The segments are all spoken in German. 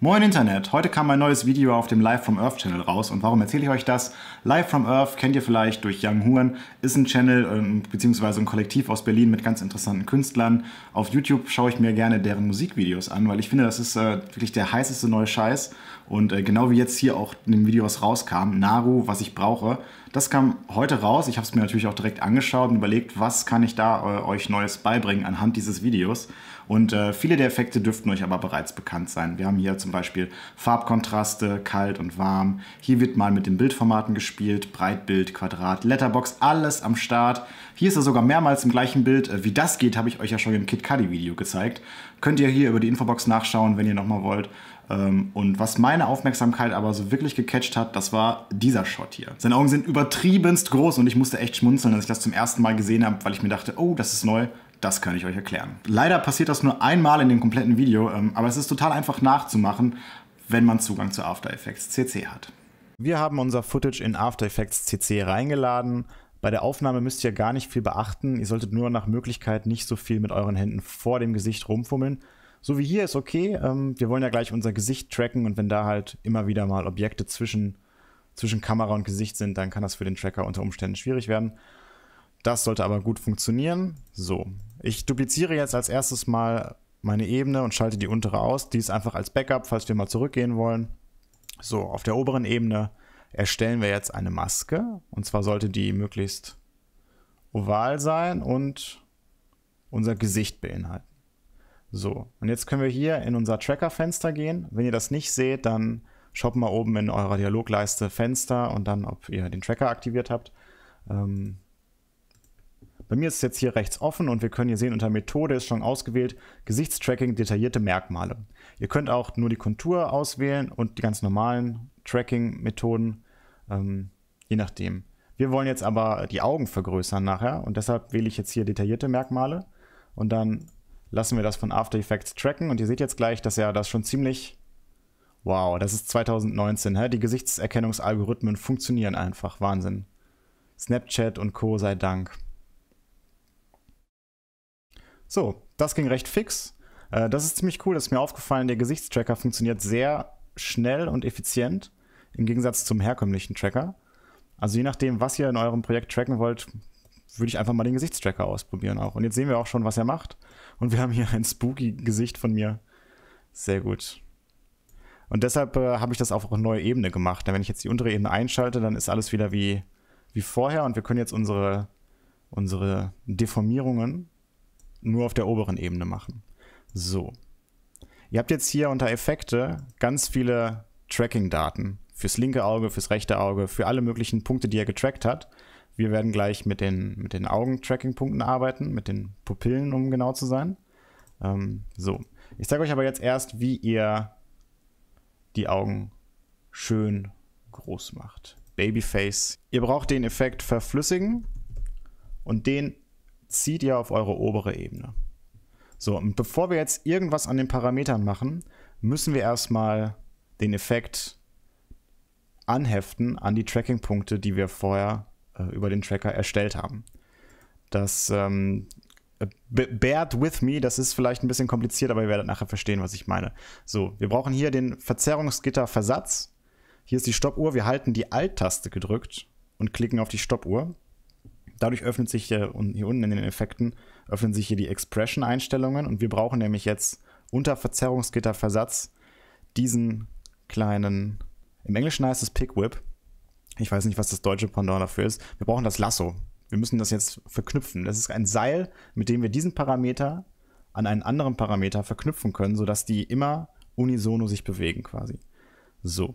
Moin Internet! Heute kam ein neues Video auf dem Live from Earth Channel raus und warum erzähle ich euch das? Live from Earth kennt ihr vielleicht durch Young Huan, ist ein Channel ähm, bzw. ein Kollektiv aus Berlin mit ganz interessanten Künstlern. Auf YouTube schaue ich mir gerne deren Musikvideos an, weil ich finde, das ist äh, wirklich der heißeste neue Scheiß und äh, genau wie jetzt hier auch in den Videos rauskam, Naru, was ich brauche, das kam heute raus. Ich habe es mir natürlich auch direkt angeschaut und überlegt, was kann ich da äh, euch Neues beibringen anhand dieses Videos und äh, viele der Effekte dürften euch aber bereits bekannt sein. Wir haben hier zum Beispiel Farbkontraste, kalt und warm. Hier wird mal mit den Bildformaten gespielt, Breitbild, Quadrat, Letterbox, alles am Start. Hier ist er sogar mehrmals im gleichen Bild. Äh, wie das geht, habe ich euch ja schon im KitKadi-Video gezeigt. Könnt ihr hier über die Infobox nachschauen, wenn ihr nochmal wollt. Ähm, und was meine Aufmerksamkeit aber so wirklich gecatcht hat, das war dieser Shot hier. Seine Augen sind übertriebenst groß und ich musste echt schmunzeln, als ich das zum ersten Mal gesehen habe, weil ich mir dachte, oh, das ist neu, das kann ich euch erklären. Leider passiert das nur einmal in dem kompletten Video, ähm, aber es ist total einfach nachzumachen, wenn man Zugang zu After Effects CC hat. Wir haben unser Footage in After Effects CC reingeladen. Bei der Aufnahme müsst ihr gar nicht viel beachten. Ihr solltet nur nach Möglichkeit nicht so viel mit euren Händen vor dem Gesicht rumfummeln. So wie hier ist okay. Ähm, wir wollen ja gleich unser Gesicht tracken und wenn da halt immer wieder mal Objekte zwischen, zwischen Kamera und Gesicht sind, dann kann das für den Tracker unter Umständen schwierig werden. Das sollte aber gut funktionieren. So, ich dupliziere jetzt als erstes mal meine Ebene und schalte die untere aus. Die ist einfach als Backup, falls wir mal zurückgehen wollen. So, auf der oberen Ebene erstellen wir jetzt eine Maske. Und zwar sollte die möglichst oval sein und unser Gesicht beinhalten. So, und jetzt können wir hier in unser Tracker-Fenster gehen. Wenn ihr das nicht seht, dann schaut mal oben in eurer Dialogleiste Fenster und dann, ob ihr den Tracker aktiviert habt. Ähm, bei mir ist es jetzt hier rechts offen und wir können hier sehen, unter Methode ist schon ausgewählt Gesichtstracking, detaillierte Merkmale. Ihr könnt auch nur die Kontur auswählen und die ganz normalen Tracking-Methoden, ähm, je nachdem. Wir wollen jetzt aber die Augen vergrößern nachher und deshalb wähle ich jetzt hier detaillierte Merkmale und dann lassen wir das von After Effects tracken und ihr seht jetzt gleich, dass er das schon ziemlich Wow, das ist 2019. Hä? Die Gesichtserkennungsalgorithmen funktionieren einfach. Wahnsinn. Snapchat und Co. sei Dank. So, das ging recht fix. Äh, das ist ziemlich cool, das ist mir aufgefallen. Der Gesichtstracker funktioniert sehr schnell und effizient im Gegensatz zum herkömmlichen Tracker. Also je nachdem, was ihr in eurem Projekt tracken wollt, würde ich einfach mal den Gesichtstracker ausprobieren auch. Und jetzt sehen wir auch schon, was er macht. Und wir haben hier ein spooky Gesicht von mir. Sehr gut. Und deshalb äh, habe ich das auf eine neue Ebene gemacht. Denn wenn ich jetzt die untere Ebene einschalte, dann ist alles wieder wie, wie vorher. Und wir können jetzt unsere, unsere Deformierungen nur auf der oberen Ebene machen. So. Ihr habt jetzt hier unter Effekte ganz viele Tracking-Daten. Fürs linke Auge, fürs rechte Auge, für alle möglichen Punkte, die er getrackt hat. Wir werden gleich mit den, mit den Augen-Tracking-Punkten arbeiten, mit den Pupillen, um genau zu sein. Ähm, so. Ich zeige euch aber jetzt erst, wie ihr die Augen schön groß macht. Babyface. Ihr braucht den Effekt verflüssigen und den zieht ihr auf eure obere Ebene. So, und bevor wir jetzt irgendwas an den Parametern machen, müssen wir erstmal den Effekt anheften an die Tracking-Punkte, die wir vorher äh, über den Tracker erstellt haben. Das ähm, beared with me, das ist vielleicht ein bisschen kompliziert, aber ihr werdet nachher verstehen, was ich meine. So, wir brauchen hier den Verzerrungsgitter-Versatz. Hier ist die Stoppuhr, wir halten die Alt-Taste gedrückt und klicken auf die Stoppuhr dadurch öffnet sich hier, hier unten in den Effekten, öffnen sich hier die Expression-Einstellungen und wir brauchen nämlich jetzt unter Verzerrungsgitterversatz diesen kleinen, im Englischen heißt es Pick Whip. Ich weiß nicht, was das deutsche Pendant dafür ist. Wir brauchen das Lasso. Wir müssen das jetzt verknüpfen. Das ist ein Seil, mit dem wir diesen Parameter an einen anderen Parameter verknüpfen können, sodass die immer unisono sich bewegen quasi. So,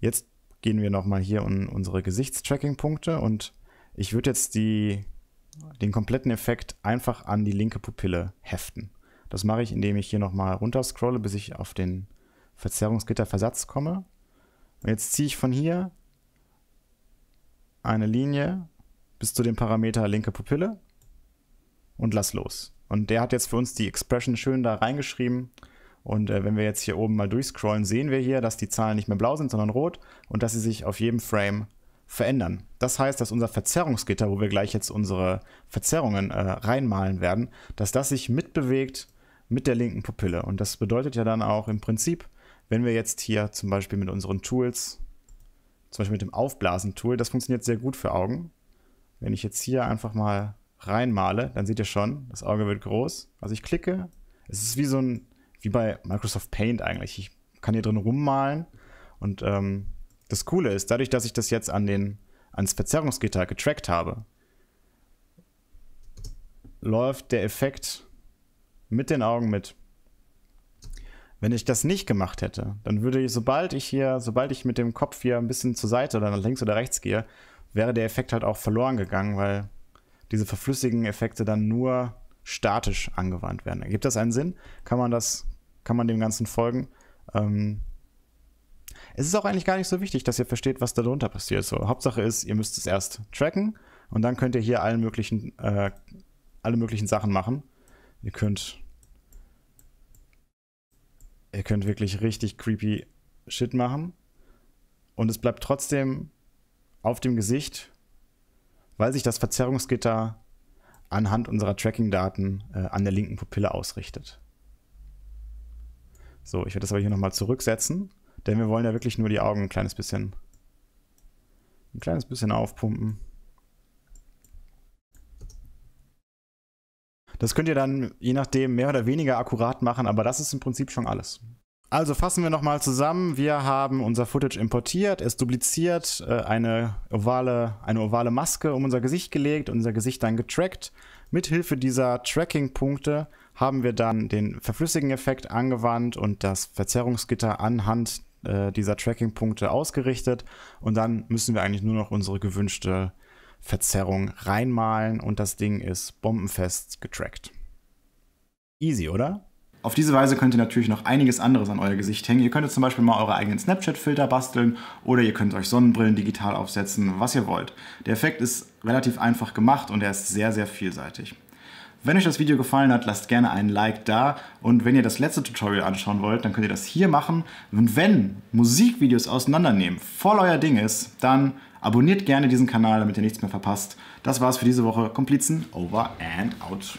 jetzt gehen wir nochmal hier in unsere Gesichtstracking-Punkte und ich würde jetzt die, den kompletten Effekt einfach an die linke Pupille heften. Das mache ich, indem ich hier nochmal runterscrolle, bis ich auf den Verzerrungsgitterversatz komme. Und jetzt ziehe ich von hier eine Linie bis zu dem Parameter linke Pupille und lass los. Und der hat jetzt für uns die Expression schön da reingeschrieben. Und äh, wenn wir jetzt hier oben mal durchscrollen, sehen wir hier, dass die Zahlen nicht mehr blau sind, sondern rot und dass sie sich auf jedem Frame verändern. Das heißt, dass unser Verzerrungsgitter, wo wir gleich jetzt unsere Verzerrungen äh, reinmalen werden, dass das sich mitbewegt mit der linken Pupille. Und das bedeutet ja dann auch im Prinzip, wenn wir jetzt hier zum Beispiel mit unseren Tools, zum Beispiel mit dem Aufblasen-Tool, das funktioniert sehr gut für Augen. Wenn ich jetzt hier einfach mal reinmale, dann seht ihr schon, das Auge wird groß. Also ich klicke, es ist wie so ein, wie bei Microsoft Paint eigentlich. Ich kann hier drin rummalen und ähm, das Coole ist, dadurch, dass ich das jetzt an den, ans Verzerrungsgitter getrackt habe, läuft der Effekt mit den Augen mit. Wenn ich das nicht gemacht hätte, dann würde ich, sobald ich hier, sobald ich mit dem Kopf hier ein bisschen zur Seite oder nach links oder rechts gehe, wäre der Effekt halt auch verloren gegangen, weil diese verflüssigen Effekte dann nur statisch angewandt werden. Gibt das einen Sinn? Kann man das, kann man dem Ganzen folgen? Ähm, es ist auch eigentlich gar nicht so wichtig, dass ihr versteht, was darunter passiert. So, Hauptsache ist, ihr müsst es erst tracken und dann könnt ihr hier alle möglichen, äh, alle möglichen Sachen machen. Ihr könnt, ihr könnt wirklich richtig creepy Shit machen und es bleibt trotzdem auf dem Gesicht, weil sich das Verzerrungsgitter anhand unserer Tracking-Daten äh, an der linken Pupille ausrichtet. So, ich werde das aber hier nochmal zurücksetzen. Denn wir wollen ja wirklich nur die Augen ein kleines bisschen, ein kleines bisschen aufpumpen. Das könnt ihr dann je nachdem mehr oder weniger akkurat machen, aber das ist im Prinzip schon alles. Also fassen wir nochmal zusammen. Wir haben unser Footage importiert, es dupliziert, äh, eine ovale, eine ovale Maske um unser Gesicht gelegt, unser Gesicht dann getrackt. Mithilfe dieser Tracking-Punkte haben wir dann den Verflüssigen-Effekt angewandt und das Verzerrungsgitter anhand äh, dieser Tracking-Punkte ausgerichtet und dann müssen wir eigentlich nur noch unsere gewünschte Verzerrung reinmalen und das Ding ist bombenfest getrackt. Easy, oder? Auf diese Weise könnt ihr natürlich noch einiges anderes an euer Gesicht hängen. Ihr könntet zum Beispiel mal eure eigenen Snapchat-Filter basteln oder ihr könnt euch Sonnenbrillen digital aufsetzen, was ihr wollt. Der Effekt ist relativ einfach gemacht und er ist sehr, sehr vielseitig. Wenn euch das Video gefallen hat, lasst gerne einen Like da und wenn ihr das letzte Tutorial anschauen wollt, dann könnt ihr das hier machen. Und wenn Musikvideos auseinandernehmen voll euer Ding ist, dann abonniert gerne diesen Kanal, damit ihr nichts mehr verpasst. Das war's für diese Woche. Komplizen, over and out.